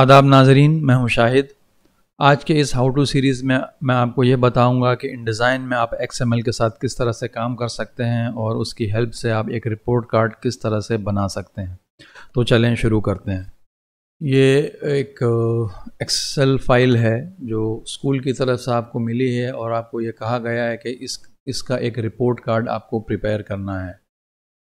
आदाब नाजरीन मैं हूं शाहिद आज के इस हाउ टू सीरीज़ में मैं आपको ये बताऊंगा कि इन डिज़ाइन में आप एक्स के साथ किस तरह से काम कर सकते हैं और उसकी हेल्प से आप एक रिपोर्ट कार्ड किस तरह से बना सकते हैं तो चलें शुरू करते हैं ये एक एक्सेल uh, फाइल है जो स्कूल की तरफ से आपको मिली है और आपको ये कहा गया है कि इस इसका एक रिपोर्ट कार्ड आपको प्रिपेयर करना है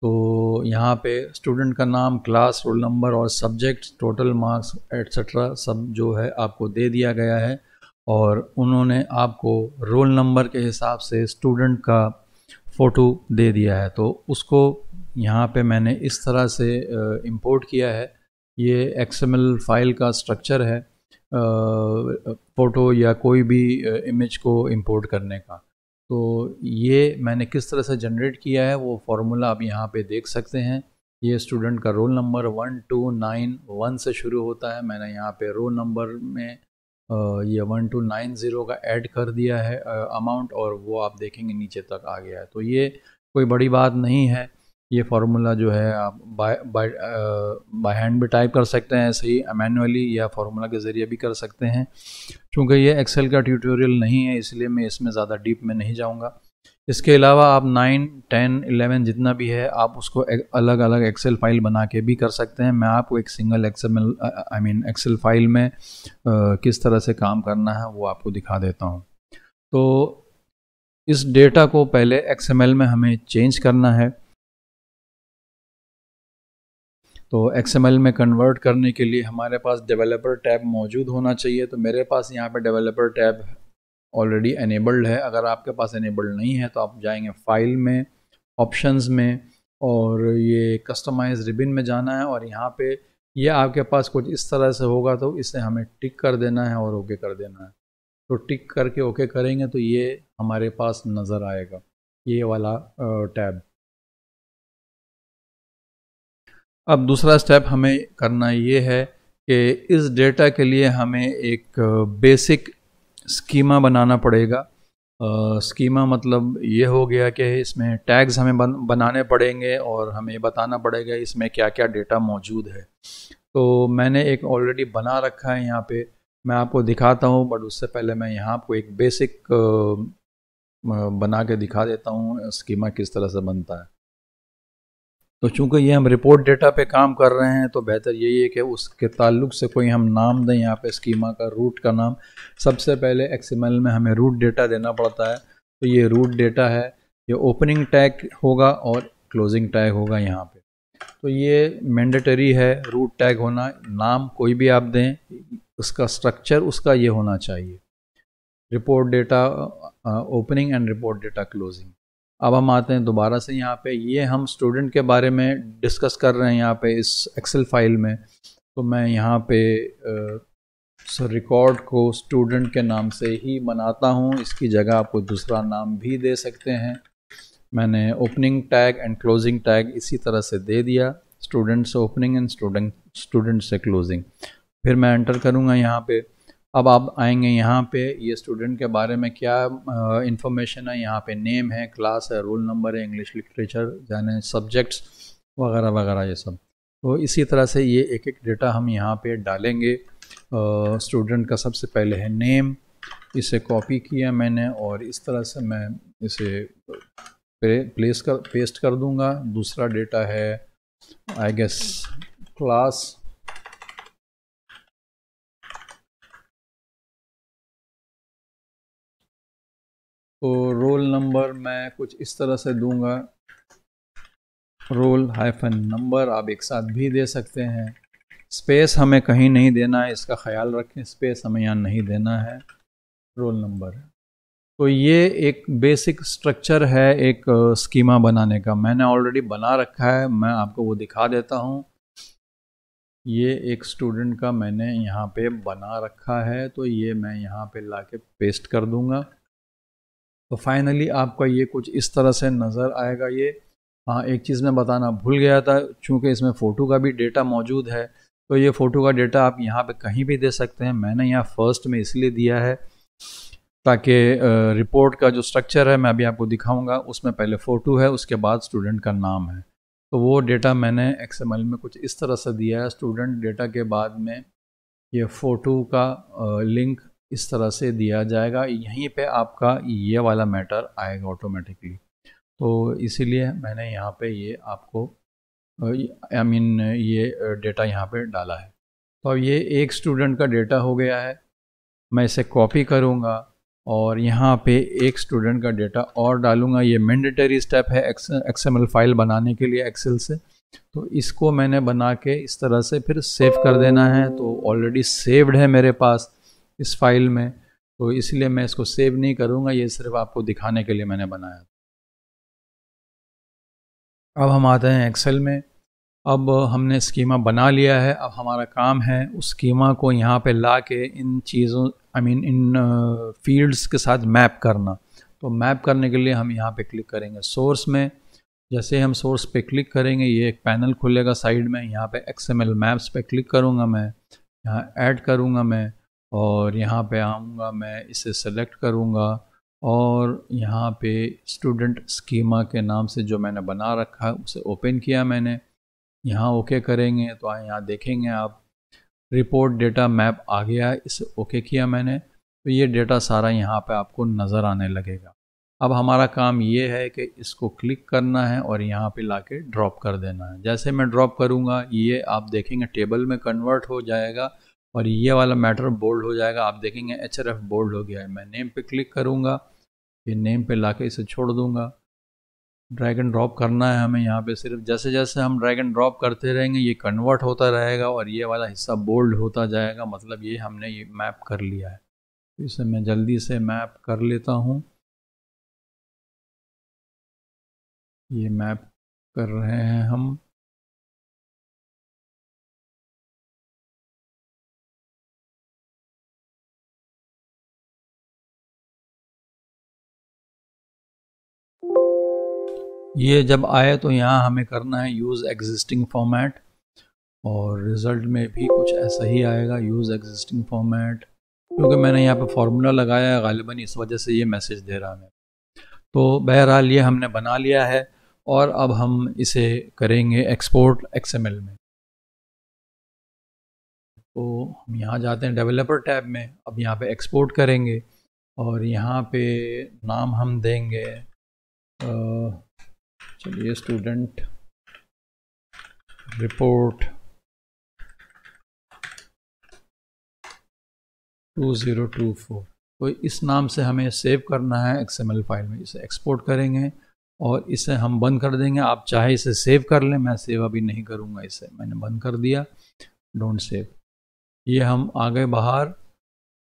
तो यहाँ पे स्टूडेंट का नाम क्लास रोल नंबर और सब्जेक्ट टोटल मार्क्स एट्सट्रा सब जो है आपको दे दिया गया है और उन्होंने आपको रोल नंबर के हिसाब से स्टूडेंट का फ़ोटो दे दिया है तो उसको यहाँ पे मैंने इस तरह से इंपोर्ट किया है ये एक्सएमएल फाइल का स्ट्रक्चर है फ़ोटो या कोई भी इमेज को इंपोर्ट करने का तो ये मैंने किस तरह से जनरेट किया है वो फार्मूला आप यहाँ पे देख सकते हैं ये स्टूडेंट का roll number one two nine one से शुरू होता है मैंने यहाँ पे रोल नंबर में ये वन टू नाइन ज़ीरो का ऐड कर दिया है अमाउंट और वो आप देखेंगे नीचे तक आ गया है तो ये कोई बड़ी बात नहीं है ये फार्मूला जो है आप बाय बाय हैंड भी टाइप कर सकते हैं ऐसे ही मैनुअली या फार्मूला के ज़रिए भी कर सकते हैं चूँकि ये एक्सेल का ट्यूटोरियल नहीं है इसलिए मैं इसमें ज़्यादा डीप में नहीं जाऊँगा इसके अलावा आप नाइन टेन एलेवन जितना भी है आप उसको एक, अलग अलग एक्सेल फाइल बना के भी कर सकते हैं मैं आपको एक single Excel I mean Excel file में आ, uh, uh, uh, किस तरह से काम करना है वो आपको दिखा देता हूँ तो इस डेटा को पहले एक्सएमएल में हमें चेंज करना है तो एक्स में कन्वर्ट करने के लिए हमारे पास डेवलपर टैब मौजूद होना चाहिए तो मेरे पास यहाँ पे डेवलपर टैब ऑलरेडी एनेबल्ड है अगर आपके पास एनेबल्ड नहीं है तो आप जाएंगे फाइल में ऑप्शंस में और ये कस्टमाइज रिबिन में जाना है और यहाँ पे ये आपके पास कुछ इस तरह से होगा तो इसे हमें टिक कर देना है और ओके कर देना है तो टिक करके ओके करेंगे तो ये हमारे पास नज़र आएगा ये वाला टैब अब दूसरा स्टेप हमें करना ये है कि इस डेटा के लिए हमें एक बेसिक स्कीमा बनाना पड़ेगा स्कीमा मतलब ये हो गया कि इसमें टैग्स हमें बन, बनाने पड़ेंगे और हमें बताना पड़ेगा इसमें क्या क्या डेटा मौजूद है तो मैंने एक ऑलरेडी बना रखा है यहाँ पे मैं आपको दिखाता हूँ बट उससे पहले मैं यहाँ आपको एक बेसिक बना के दिखा देता हूँ स्कीमा किस तरह से बनता है तो चूंकि ये हम रिपोर्ट डेटा पे काम कर रहे हैं तो बेहतर यही है कि उसके ताल्लुक से कोई हम नाम दें यहाँ पे स्कीमा का रूट का नाम सबसे पहले एक्सएमएल में हमें रूट डेटा देना पड़ता है तो ये रूट डेटा है ये ओपनिंग टैग होगा और क्लोजिंग टैग होगा यहाँ पे तो ये मैंडेटरी है रूट टैग होना नाम कोई भी आप दें उसका स्ट्रक्चर उसका ये होना चाहिए report data opening and report data closing अब हम आते हैं दोबारा से यहाँ पे ये हम स्टूडेंट के बारे में डिस्कस कर रहे हैं यहाँ पे इस एक्सेल फाइल में तो मैं यहाँ पे सर रिकॉर्ड को स्टूडेंट के नाम से ही बनाता हूँ इसकी जगह आपको दूसरा नाम भी दे सकते हैं मैंने opening tag and closing tag इसी तरह से दे दिया स्टूडेंट से ओपनिंग एंड स्टूडेंट स्टूडेंट से क्लोजिंग फिर मैं एंटर करूँगा यहाँ पर अब आप आएंगे यहाँ पे ये स्टूडेंट के बारे में क्या इंफॉर्मेशन है यहाँ पे नेम है क्लास है रोल नंबर है इंग्लिश लिटरेचर यानी सब्जेक्ट्स वगैरह वगैरह ये सब तो इसी तरह से ये एक एक डेटा हम यहाँ पे डालेंगे स्टूडेंट का सबसे पहले है नेम इसे कॉपी किया मैंने और इस तरह से मैं इसे प्लेस कर पेस्ट कर दूँगा दूसरा डेटा है आई गेस क्लास तो रोल नंबर मैं कुछ इस तरह से दूंगा रोल हाइफन नंबर आप एक साथ भी दे सकते हैं स्पेस हमें कहीं नहीं देना है इसका ख्याल रखें स्पेस हमें यहाँ नहीं देना है रोल नंबर तो ये एक बेसिक स्ट्रक्चर है एक स्कीमा बनाने का मैंने ऑलरेडी बना रखा है मैं आपको वो दिखा देता हूँ ये एक स्टूडेंट का मैंने यहाँ पे बना रखा है तो ये मैं यहाँ पे लाके पेस्ट कर दूँगा तो फाइनली आपका ये कुछ इस तरह से नज़र आएगा ये हाँ एक चीज़ मैं बताना भूल गया था चूँकि इसमें फ़ोटो का भी डेटा मौजूद है तो ये फ़ोटो का डेटा आप यहाँ पे कहीं भी दे सकते हैं मैंने यहाँ फर्स्ट में इसलिए दिया है ताकि रिपोर्ट का जो स्ट्रक्चर है मैं अभी आपको दिखाऊंगा उसमें पहले फ़ोटो है उसके बाद स्टूडेंट का नाम है तो वो डेटा मैंने एक्सएमएल में कुछ इस तरह से दिया है स्टूडेंट डेटा के बाद में ये फ़ोटो का लिंक इस तरह से दिया जाएगा यहीं पे आपका ये वाला मैटर आएगा ऑटोमेटिकली तो इसीलिए मैंने यहाँ पे ये आपको आई मीन ये डेटा यहाँ पे डाला है तो अब ये एक स्टूडेंट का डेटा हो गया है मैं इसे कॉपी करूँगा और यहाँ पे एक स्टूडेंट का डेटा और डालूँगा ये मैंडेटरी स्टेप है एक्सएमएल फाइल बनाने के लिए एक्सेल से तो इसको मैंने बना के इस तरह से फिर सेव कर देना है तो ऑलरेडी सेव्ड है मेरे पास इस फाइल में तो इसलिए मैं इसको सेव नहीं करूँगा ये सिर्फ आपको दिखाने के लिए मैंने बनाया अब हम आते हैं एक्सेल में अब हमने स्कीमा बना लिया है अब हमारा काम है उस स्कीमा को यहाँ पे ला के इन चीज़ों आई I मीन mean, इन फील्ड्स के साथ मैप करना तो मैप करने के लिए हम यहाँ पे क्लिक करेंगे सोर्स में जैसे हम सोर्स पे क्लिक करेंगे ये एक पैनल खुलेगा साइड में यहाँ पे एक्स मैप्स पे क्लिक करूँगा मैं यहाँ ऐड करूँगा मैं और यहाँ पे आऊँगा मैं इसे सेलेक्ट करूँगा और यहाँ पे स्टूडेंट स्कीमा के नाम से जो मैंने बना रखा है उसे ओपन किया मैंने यहाँ ओके करेंगे तो यहाँ देखेंगे आप रिपोर्ट डेटा मैप आ गया है इसे ओके किया मैंने तो ये डेटा सारा यहाँ पे आपको नज़र आने लगेगा अब हमारा काम ये है कि इसको क्लिक करना है और यहाँ पे ला ड्रॉप कर देना है जैसे मैं ड्रॉप करूँगा ये आप देखेंगे टेबल में कन्वर्ट हो जाएगा और ये वाला मैटर बोल्ड हो जाएगा आप देखेंगे एच बोल्ड हो गया है मैं नेम पे क्लिक करूँगा ये नेम पे लाके इसे छोड़ दूँगा ड्रैग एंड ड्रॉप करना है हमें यहाँ पे सिर्फ जैसे जैसे हम ड्रैग एंड ड्रॉप करते रहेंगे ये कन्वर्ट होता रहेगा और ये वाला हिस्सा बोल्ड होता जाएगा मतलब ये हमने ये मैप कर लिया है तो इसे मैं जल्दी से मैप कर लेता हूँ ये मैप कर रहे हैं हम ये जब आए तो यहाँ हमें करना है यूज़ एग्जिस्टिंग फॉर्मेट और रिज़ल्ट में भी कुछ ऐसा ही आएगा यूज़ एग्जिस्टिंग फॉर्मेट क्योंकि मैंने यहाँ पे फार्मूला लगाया है गालिबा इस वजह से ये मैसेज दे रहा है तो बहरहाल ये हमने बना लिया है और अब हम इसे करेंगे एक्सपोर्ट एक्सएमएल में तो हम यहाँ जाते हैं डेवलपर टैब में अब यहाँ पे एक्सपोर्ट करेंगे और यहाँ पे नाम हम देंगे आ, चलिए student report two zero two four तो इस नाम से हमें सेव करना है एक्सएमएल फाइल में इसे एक्सपोर्ट करेंगे और इसे हम बंद कर देंगे आप चाहे इसे सेव कर लें मैं सेव अभी नहीं करूँगा इसे मैंने बंद कर दिया डोंट सेव ये हम आ गए बाहर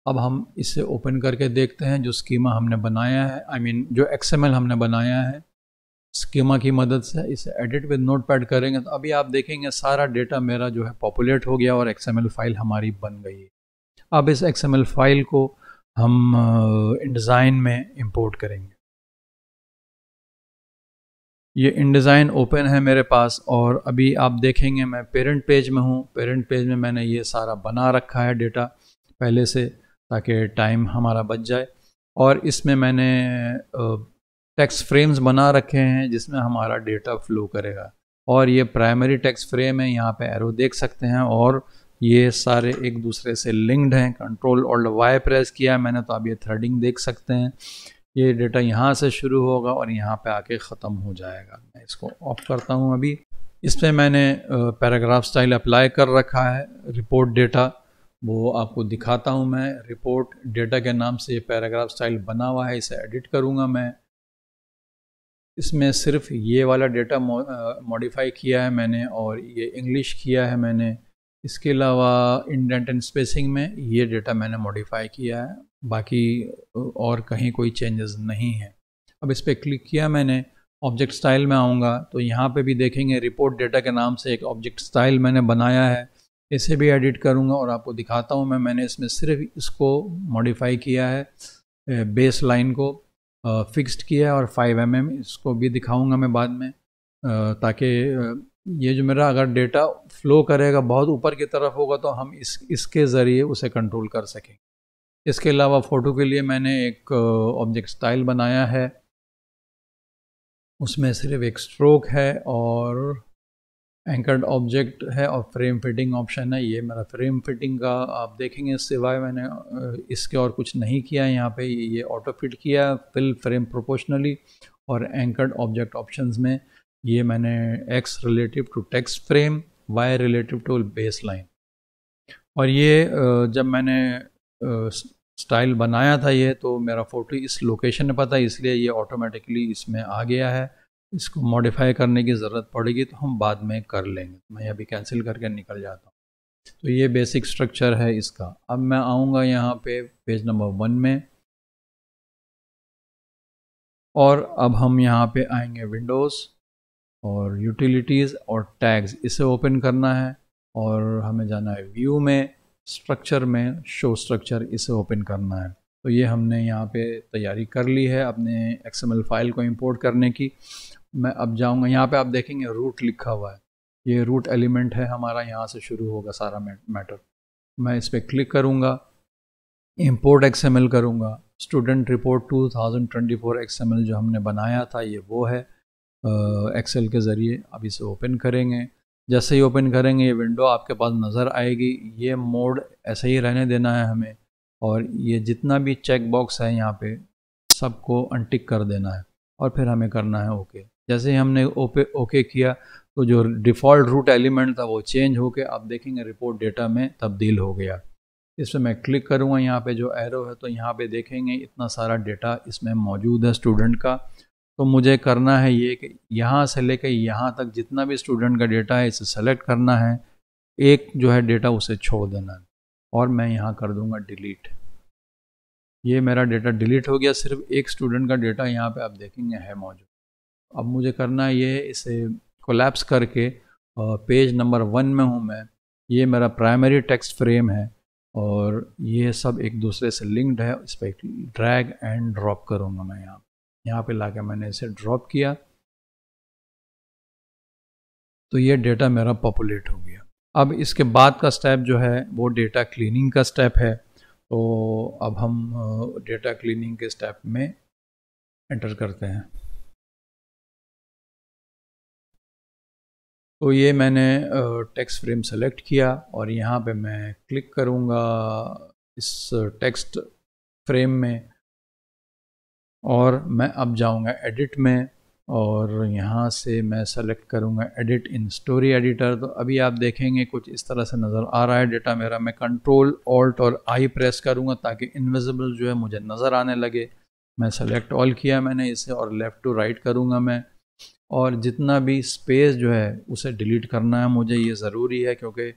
अब हम इसे ओपन करके देखते हैं जो स्कीमा हमने बनाया है आई I मीन mean, जो एक्सएमएल हमने बनाया है स्कीमा की मदद से इसे एडिट विद नोट पैड करेंगे तो अभी आप देखेंगे सारा डेटा मेरा जो है पॉपुलेट हो गया और एक्सएमएल फाइल हमारी बन गई अब इस एक्सएमएल फाइल को हम इंडिज़ाइन में इंपोर्ट करेंगे ये इंडिज़ाइन ओपन है मेरे पास और अभी आप देखेंगे मैं पेरेंट पेज में हूँ पेरेंट पेज में मैंने ये सारा बना रखा है डेटा पहले से ताकि टाइम हमारा बच जाए और इसमें मैंने टैक्स फ्रेम्स बना रखे हैं जिसमें हमारा डेटा फ्लो करेगा और ये प्राइमरी टैक्स फ्रेम है यहाँ पे एरो देख सकते हैं और ये सारे एक दूसरे से लिंक्ड हैं कंट्रोल और वाई प्रेस किया है मैंने तो आप ये थ्रेडिंग देख सकते हैं ये डेटा यहाँ से शुरू होगा और यहाँ पे आके ख़त्म हो जाएगा मैं इसको ऑफ करता हूँ अभी इस पर मैंने पैराग्राफ स्टाइल अप्लाई कर रखा है रिपोर्ट डेटा वो आपको दिखाता हूँ मैं रिपोर्ट डेटा के नाम से ये पैराग्राफ स्टाइल बना हुआ है इसे एडिट करूँगा मैं इसमें सिर्फ ये वाला डेटा मॉडिफाई किया है मैंने और ये इंग्लिश किया है मैंने इसके अलावा इंडेंट एंड स्पेसिंग में ये डेटा मैंने मॉडिफाई किया है बाकी और कहीं कोई चेंजेस नहीं है अब इस पर क्लिक किया मैंने ऑब्जेक्ट स्टाइल में आऊँगा तो यहाँ पे भी देखेंगे रिपोर्ट डेटा के नाम से एक ऑब्जेक्ट स्टाइल मैंने बनाया है इसे भी एडिट करूँगा और आपको दिखाता हूँ मैं मैंने इसमें सिर्फ इसको मॉडिफाई किया है बेस लाइन को फिक्स्ड किया है और फाइव एम mm, इसको भी दिखाऊंगा मैं बाद में ताकि ये जो मेरा अगर डेटा फ्लो करेगा बहुत ऊपर की तरफ होगा तो हम इस इसके ज़रिए उसे कंट्रोल कर सकें इसके अलावा फ़ोटो के लिए मैंने एक ऑब्जेक्ट स्टाइल बनाया है उसमें सिर्फ एक स्ट्रोक है और एंकर्ड ऑब्जेक्ट है और फ्रेम फिटिंग ऑप्शन है ये मेरा फ्रेम फिटिंग का आप देखेंगे सिवाय मैंने इसके और कुछ नहीं किया है यहाँ पर ये ऑटो फिट किया फिल फ्रेम प्रोपोर्शनली और एंकर्ड ऑब्जेक्ट ऑप्शंस में ये मैंने X relative to text frame Y relative to base line और ये जब मैंने स्टाइल बनाया था ये तो मेरा फ़ोटो इस लोकेशन पर पता इसलिए ये ऑटोमेटिकली इसमें आ गया है इसको मॉडिफाई करने की ज़रूरत पड़ेगी तो हम बाद में कर लेंगे मैं अभी कैंसिल करके निकल जाता हूँ तो ये बेसिक स्ट्रक्चर है इसका अब मैं आऊँगा यहाँ पे पेज नंबर वन में और अब हम यहाँ पे आएंगे विंडोज़ और यूटिलिटीज़ और टैग्स इसे ओपन करना है और हमें जाना है व्यू में स्ट्रक्चर में शो स्ट्रक्चर इसे ओपन करना है तो ये हमने यहाँ पे तैयारी कर ली है अपने एक्सएमएल फाइल को इंपोर्ट करने की मैं अब जाऊँगा यहाँ पे आप देखेंगे रूट लिखा हुआ है ये रूट एलिमेंट है हमारा यहाँ से शुरू होगा सारा मैटर मैं इस पर क्लिक करूँगा इम्पोर्ट एक्स एल करूँगा स्टूडेंट रिपोर्ट 2024 एल जो हमने बनाया था ये वो है एक्सेल के ज़रिए अब इसे ओपन करेंगे जैसे ही ओपन करेंगे ये विंडो आपके पास नज़र आएगी ये मोड ऐसे ही रहने देना है हमें और ये जितना भी चेक बॉक्स है यहाँ पे सबको अनटिक कर देना है और फिर हमें करना है ओके जैसे ही हमने ओपे ओके किया तो जो डिफ़ॉल्ट रूट एलिमेंट था वो चेंज के आप देखेंगे रिपोर्ट डेटा में तब्दील हो गया इसमें मैं क्लिक करूँगा यहाँ पे जो एरो है तो यहाँ पे देखेंगे इतना सारा डेटा इसमें मौजूद है स्टूडेंट का तो मुझे करना है ये कि यहाँ से लेके यहाँ तक जितना भी स्टूडेंट का डेटा है इसे सेलेक्ट करना है एक जो है डेटा उसे छोड़ देना है और मैं यहाँ कर दूँगा डिलीट ये मेरा डेटा डिलीट हो गया सिर्फ एक स्टूडेंट का डेटा यहाँ पर आप देखेंगे है मौजूद अब मुझे करना ये इसे कोलैप्स करके पेज नंबर वन में हूँ मैं ये मेरा प्राइमरी टेक्स्ट फ्रेम है और ये सब एक दूसरे से लिंक्ड है इस पर ड्रैग एंड ड्रॉप करूँगा मैं यहाँ यहाँ पे लाके मैंने इसे ड्रॉप किया तो ये डेटा मेरा पॉपुलेट हो गया अब इसके बाद का स्टेप जो है वो डेटा क्लीनिंग का स्टेप है तो अब हम डेटा क्लीनिंग के स्टेप में एंटर करते हैं तो ये मैंने टेक्स्ट फ्रेम सेलेक्ट किया और यहाँ पे मैं क्लिक करूँगा इस टेक्स्ट फ्रेम में और मैं अब जाऊँगा एडिट में और यहाँ से मैं सेलेक्ट करूँगा एडिट इन स्टोरी एडिटर तो अभी आप देखेंगे कुछ इस तरह से नज़र आ रहा है डेटा मेरा मैं कंट्रोल ऑल्ट और आई प्रेस करूँगा ताकि इनविजिबल जो है मुझे नज़र आने लगे मैं सेलेक्ट ऑल किया मैंने इसे और लेफ़्ट टू राइट करूँगा मैं और जितना भी स्पेस जो है उसे डिलीट करना है मुझे ये ज़रूरी है क्योंकि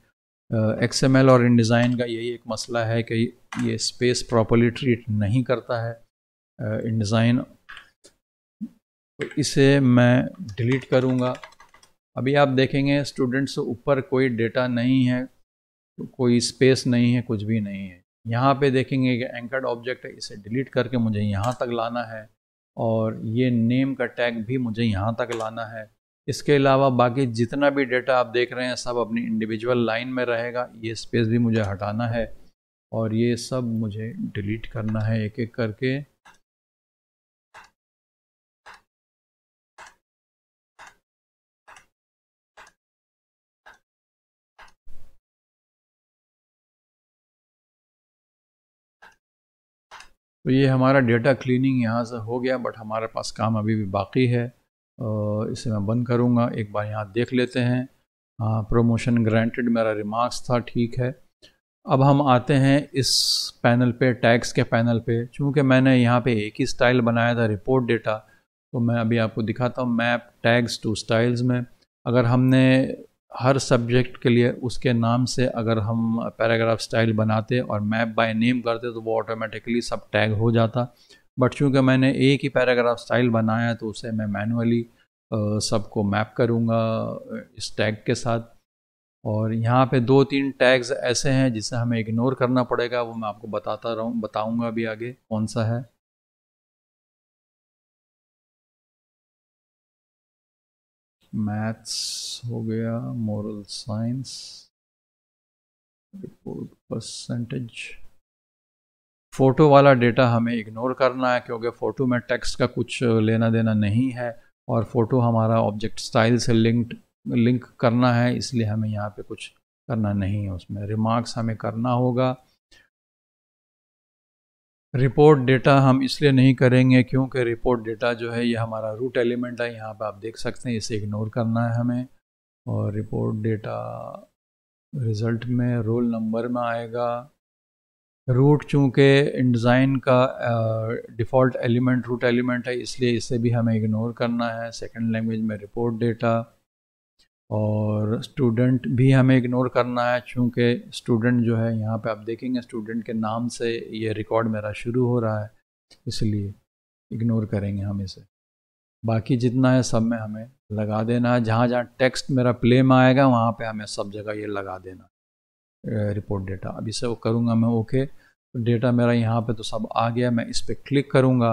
एक्स एम एल और इन डिज़ाइन का यही एक मसला है कि ये स्पेस प्रॉपरली ट्रीट नहीं करता है इन डिज़ाइन तो इसे मैं डिलीट करूँगा अभी आप देखेंगे स्टूडेंट्स ऊपर कोई डेटा नहीं है कोई स्पेस नहीं है कुछ भी नहीं है यहाँ पे देखेंगे कि एंकर्ड ऑब्जेक्ट है इसे डिलीट करके मुझे यहाँ तक लाना है और ये नेम का टैग भी मुझे यहाँ तक लाना है इसके अलावा बाकी जितना भी डेटा आप देख रहे हैं सब अपनी इंडिविजुअल लाइन में रहेगा ये स्पेस भी मुझे हटाना है और ये सब मुझे डिलीट करना है एक एक करके तो ये हमारा डेटा क्लीनिंग यहाँ से हो गया बट हमारे पास काम अभी भी बाकी है इसे मैं बंद करूँगा एक बार यहाँ देख लेते हैं हाँ प्रोमोशन ग्रांटेड मेरा रिमार्क्स था ठीक है अब हम आते हैं इस पैनल पे टैक्स के पैनल पे चूँकि मैंने यहाँ पे एक ही स्टाइल बनाया था रिपोर्ट डेटा तो मैं अभी आपको दिखाता हूँ मैप टैग्स टू स्टाइल्स में अगर हमने हर सब्जेक्ट के लिए उसके नाम से अगर हम पैराग्राफ स्टाइल बनाते और मैप बाय नेम करते तो वो ऑटोमेटिकली सब टैग हो जाता बट चूँकि मैंने एक ही पैराग्राफ स्टाइल बनाया तो उसे मैं मैनुअली सबको मैप करूँगा इस टैग के साथ और यहाँ पे दो तीन टैग्स ऐसे हैं जिसे हमें इग्नोर करना पड़ेगा वो मैं आपको बताता रहूँ बताऊँगा भी आगे कौन सा है मैथ्स हो गया moral science report percentage photo वाला डेटा हमें इग्नोर करना है क्योंकि फ़ोटो में टेक्स्ट का कुछ लेना देना नहीं है और फ़ोटो हमारा ऑब्जेक्ट स्टाइल से लिंक्ड लिंक करना है इसलिए हमें यहाँ पे कुछ करना नहीं है उसमें रिमार्क्स हमें करना होगा रिपोर्ट डेटा हम इसलिए नहीं करेंगे क्योंकि रिपोर्ट डेटा जो है ये हमारा रूट एलिमेंट है यहाँ पर आप देख सकते हैं इसे इग्नोर करना है हमें और रिपोर्ट डेटा रिज़ल्ट में रोल नंबर में आएगा रूट चूँकि डिज़ाइन का डिफ़ॉल्ट एलिमेंट रूट एलिमेंट है इसलिए इसे भी हमें इग्नोर करना है सेकंड लैंग्वेज में रिपोर्ट डेटा और स्टूडेंट भी हमें इग्नोर करना है क्योंकि स्टूडेंट जो है यहाँ पे आप देखेंगे स्टूडेंट के नाम से ये रिकॉर्ड मेरा शुरू हो रहा है इसलिए इग्नोर करेंगे हम इसे बाकी जितना है सब में हमें लगा देना है जहाँ जहाँ टेक्स्ट मेरा प्ले में आएगा वहाँ पे हमें सब जगह ये लगा देना रिपोर्ट डेटा अब इसे वो करूँगा मैं ओके तो डेटा मेरा यहाँ पे तो सब आ गया मैं इस पर क्लिक करूँगा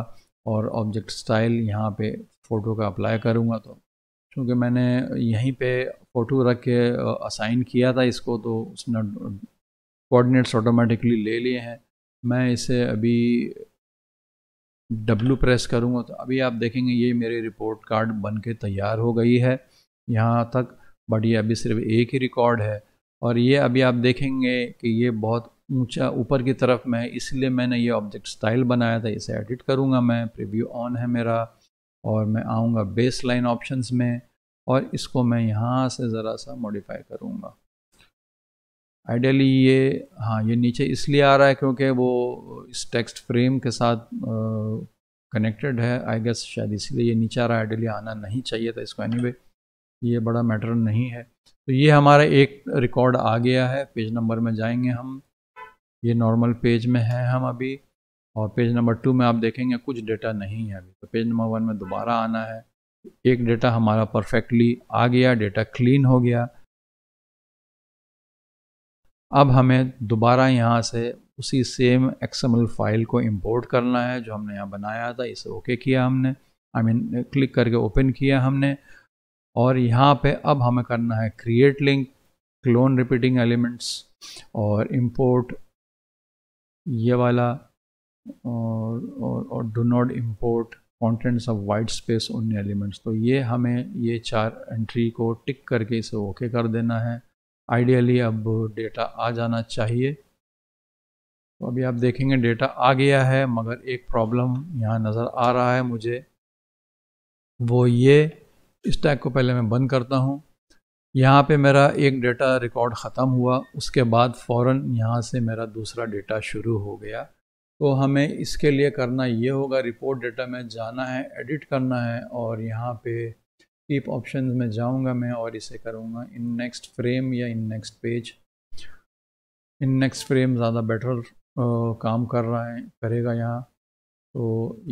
और ऑब्जेक्ट स्टाइल यहाँ पे फ़ोटो का अप्लाई करूँगा तो क्योंकि मैंने यहीं पे फ़ोटो रख के असाइन किया था इसको तो उसने कोऑर्डिनेट्स ऑटोमेटिकली ले लिए हैं मैं इसे अभी डब्लू प्रेस करूँगा तो अभी आप देखेंगे ये मेरी रिपोर्ट कार्ड बन के तैयार हो गई है यहाँ तक बट ये अभी सिर्फ एक ही रिकॉर्ड है और ये अभी आप देखेंगे कि ये बहुत ऊंचा ऊपर की तरफ में इसलिए मैंने ये ऑब्जेक्ट स्टाइल बनाया था इसे एडिट करूँगा मैं प्रीव्यू ऑन है मेरा और मैं आऊँगा बेस लाइन ऑप्शन में और इसको मैं यहाँ से ज़रा सा मॉडिफाई करूँगा आइडियली ये हाँ ये नीचे इसलिए आ रहा है क्योंकि वो इस टेक्स्ट फ्रेम के साथ कनेक्टेड है आई गेस शायद इसलिए ये नीचे आ रहा है आइडियली आना नहीं चाहिए था इसको एनीवे anyway, ये बड़ा मैटर नहीं है तो ये हमारा एक रिकॉर्ड आ गया है पेज नंबर में जाएंगे हम ये नॉर्मल पेज में है हम अभी और पेज नंबर टू में आप देखेंगे कुछ डेटा नहीं है अभी तो पेज नंबर वन में दोबारा आना है एक डेटा हमारा परफेक्टली आ गया डेटा क्लीन हो गया अब हमें दोबारा यहाँ से उसी सेम एक्सएमएल फाइल को इंपोर्ट करना है जो हमने यहाँ बनाया था इसे ओके किया हमने I I mean mean, click करके ओपन किया हमने और यहाँ पे अब हमें करना है create link clone repeating elements और इंपोर्ट ये वाला और और, और do not import contents of white space उन एलिमेंट्स तो ये हमें ये चार एंट्री को टिक करके इसे ओके कर देना है आइडियली अब डेटा आ जाना चाहिए तो अभी आप देखेंगे डेटा आ गया है मगर एक प्रॉब्लम यहाँ नज़र आ रहा है मुझे वो ये इस टैग को पहले मैं बंद करता हूँ यहाँ पे मेरा एक डेटा रिकॉर्ड ख़त्म हुआ उसके बाद फ़ौर यहाँ से मेरा दूसरा डेटा शुरू हो गया तो हमें इसके लिए करना ये होगा रिपोर्ट डेटा में जाना है एडिट करना है और यहाँ पे कीप ऑप्शन में जाऊँगा मैं और इसे करूँगा इन नेक्स्ट फ्रेम या in next page in next frame ज़्यादा बेटर काम कर रहा है करेगा यहाँ तो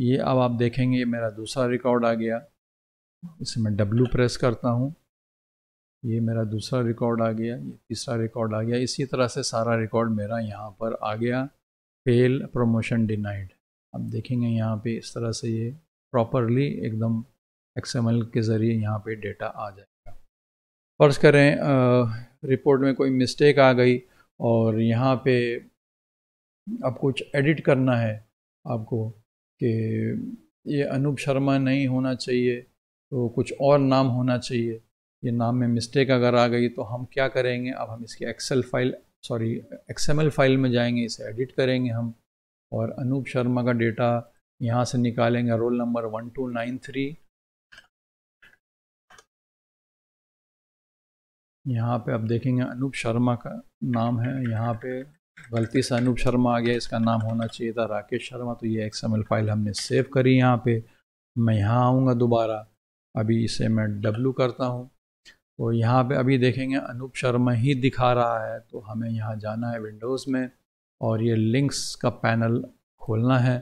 ये अब आप देखेंगे मेरा दूसरा रिकॉर्ड आ गया इसे मैं डब्लू प्रेस करता हूँ ये मेरा दूसरा रिकॉर्ड आ गया ये तीसरा रिकॉर्ड आ गया इसी तरह से सारा रिकॉर्ड मेरा यहाँ पर आ गया फेल प्रमोशन डिनाइड आप देखेंगे यहाँ पे इस तरह से ये प्रॉपरली एकदम एक्सएमएल के ज़रिए यहाँ पे डेटा आ जाएगा फर्ज करें रिपोर्ट में कोई मिस्टेक आ गई और यहाँ पे अब कुछ एडिट करना है आपको कि ये अनूप शर्मा नहीं होना चाहिए तो कुछ और नाम होना चाहिए ये नाम में मिस्टेक अगर आ गई तो हम क्या करेंगे अब हम इसकी Excel file sorry XML file में जाएंगे इसे एडिट करेंगे हम और अनूप शर्मा का डेटा यहाँ से निकालेंगे roll number one two nine three यहाँ पे आप देखेंगे अनूप शर्मा का नाम है यहाँ पे गलती से अनूप शर्मा आ गया इसका नाम होना चाहिए था राकेश शर्मा तो ये एक्सएमएल फाइल हमने सेव करी यहाँ पे मैं यहाँ आऊँगा दोबारा अभी इसे मैं डब्लू करता हूँ तो यहाँ पे अभी देखेंगे अनूप शर्मा ही दिखा रहा है तो हमें यहाँ जाना है विंडोज़ में और ये लिंक्स का पैनल खोलना है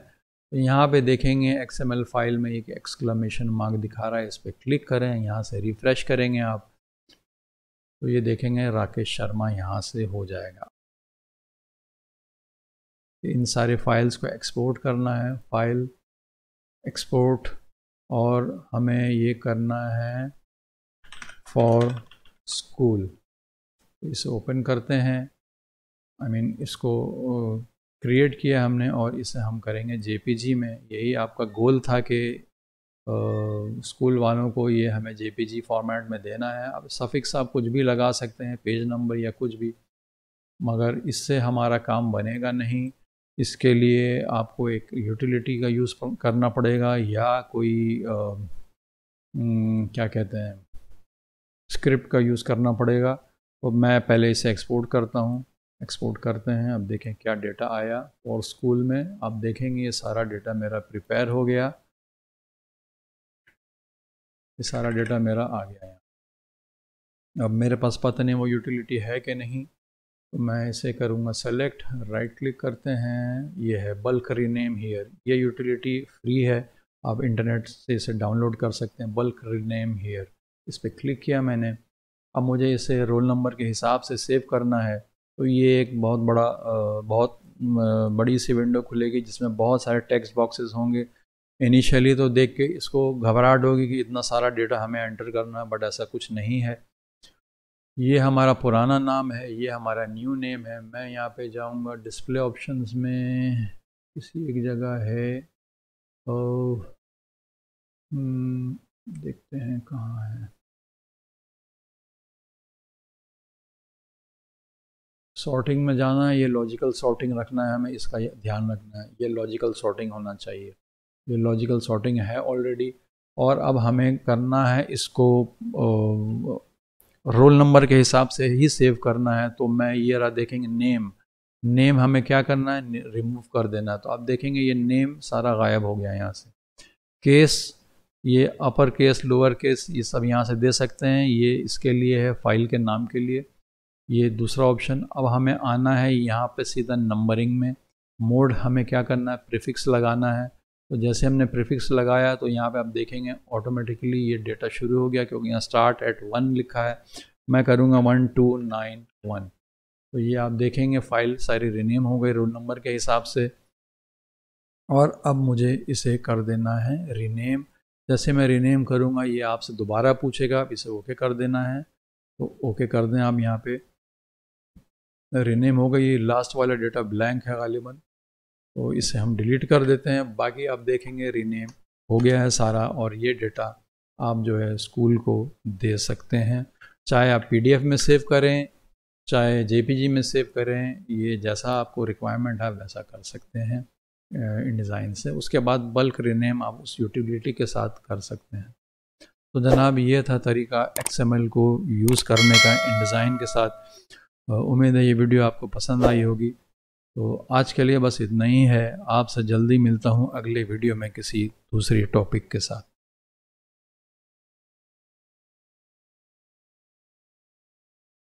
तो यहाँ पे देखेंगे एक्सएमएल फाइल में एक एक्सक्लामेशन मार्क दिखा रहा है इस पर क्लिक करें यहाँ से रिफ़्रेश करेंगे आप तो ये देखेंगे राकेश शर्मा यहाँ से हो जाएगा इन सारे फाइल्स को एक्सपोर्ट करना है फाइल एक्सपोर्ट और हमें ये करना है फॉर स्कूल इसे ओपन करते हैं आई I मीन mean, इसको क्रिएट uh, किया हमने और इसे हम करेंगे जे में यही आपका गोल था कि स्कूल uh, वालों को ये हमें जे फॉर्मेट में देना है अब सफिक्स आप कुछ भी लगा सकते हैं पेज नंबर या कुछ भी मगर इससे हमारा काम बनेगा नहीं इसके लिए आपको एक यूटिलिटी का यूज़ करना पड़ेगा या कोई uh, न, क्या कहते हैं स्क्रिप्ट का यूज़ करना पड़ेगा तो मैं पहले इसे एक्सपोर्ट करता हूँ एक्सपोर्ट करते हैं अब देखें क्या डेटा आया और स्कूल में आप देखेंगे ये सारा डेटा मेरा प्रिपेयर हो गया ये सारा डेटा मेरा आ गया है अब मेरे पास पता नहीं वो यूटिलिटी है कि नहीं तो मैं इसे करूँगा सेलेक्ट राइट क्लिक करते हैं ये है बल्क रीनेम हीयर ये यूटिलिटी फ्री है आप इंटरनेट से इसे डाउनलोड कर सकते हैं बल्क रीनेम हीयर इस पर क्लिक किया मैंने अब मुझे इसे रोल नंबर के हिसाब से सेव करना है तो ये एक बहुत बड़ा बहुत बड़ी सी विंडो खुलेगी जिसमें बहुत सारे टेक्स्ट बॉक्सेस होंगे इनिशियली तो देख के इसको घबराहट होगी कि इतना सारा डेटा हमें एंटर करना है बट ऐसा कुछ नहीं है ये हमारा पुराना नाम है ये हमारा न्यू नेम है मैं यहाँ पे जाऊँगा डिस्प्ले ऑप्शंस में किसी एक जगह है और हम्म, देखते हैं कहाँ है सॉर्टिंग में जाना है ये लॉजिकल सॉर्टिंग रखना है हमें इसका ध्यान रखना है ये लॉजिकल सॉर्टिंग होना चाहिए ये लॉजिकल सॉर्टिंग है ऑलरेडी और अब हमें करना है इसको रोल नंबर के हिसाब से ही सेव करना है तो मैं ये रहा देखेंगे नेम नेम हमें क्या करना है रिमूव कर देना है तो आप देखेंगे ये नेम सारा गायब हो गया यहाँ से केस ये अपर केस लोअर केस ये सब यहाँ से दे सकते हैं ये इसके लिए है फाइल के नाम के लिए ये दूसरा ऑप्शन अब हमें आना है यहाँ पे सीधा नंबरिंग में मोड हमें क्या करना है प्रीफिक्स लगाना है तो जैसे हमने प्रीफिक्स लगाया तो यहाँ पे आप देखेंगे ऑटोमेटिकली ये डेटा शुरू हो गया क्योंकि यहाँ स्टार्ट एट वन लिखा है मैं करूँगा वन टू नाइन वन तो ये आप देखेंगे फाइल सारी रिनेम हो गई रोल नंबर के हिसाब से और अब मुझे इसे कर देना है रिनेम जैसे मैं रीनेम करूँगा ये आपसे दोबारा पूछेगा आप इसे ओके कर देना है तो ओके कर दें आप यहाँ पर रिनेम हो गई लास्ट वाला डेटा ब्लैंक है गालिबा तो इसे हम डिलीट कर देते हैं बाकी आप देखेंगे रिनेम हो गया है सारा और ये डेटा आप जो है स्कूल को दे सकते हैं चाहे आप पी में सेव करें चाहे जे में सेव करें ये जैसा आपको रिक्वायरमेंट है वैसा कर सकते हैं इन डिज़ाइन से उसके बाद बल्क रिनेम आप उस यूटिलिटी के साथ कर सकते हैं तो जनाब ये था तरीका एक्सएमएल को यूज़ करने का इन डिज़ाइन के साथ उम्मीद है ये वीडियो आपको पसंद आई होगी तो आज के लिए बस इतना ही है आपसे जल्दी मिलता हूँ अगले वीडियो में किसी दूसरे टॉपिक के साथ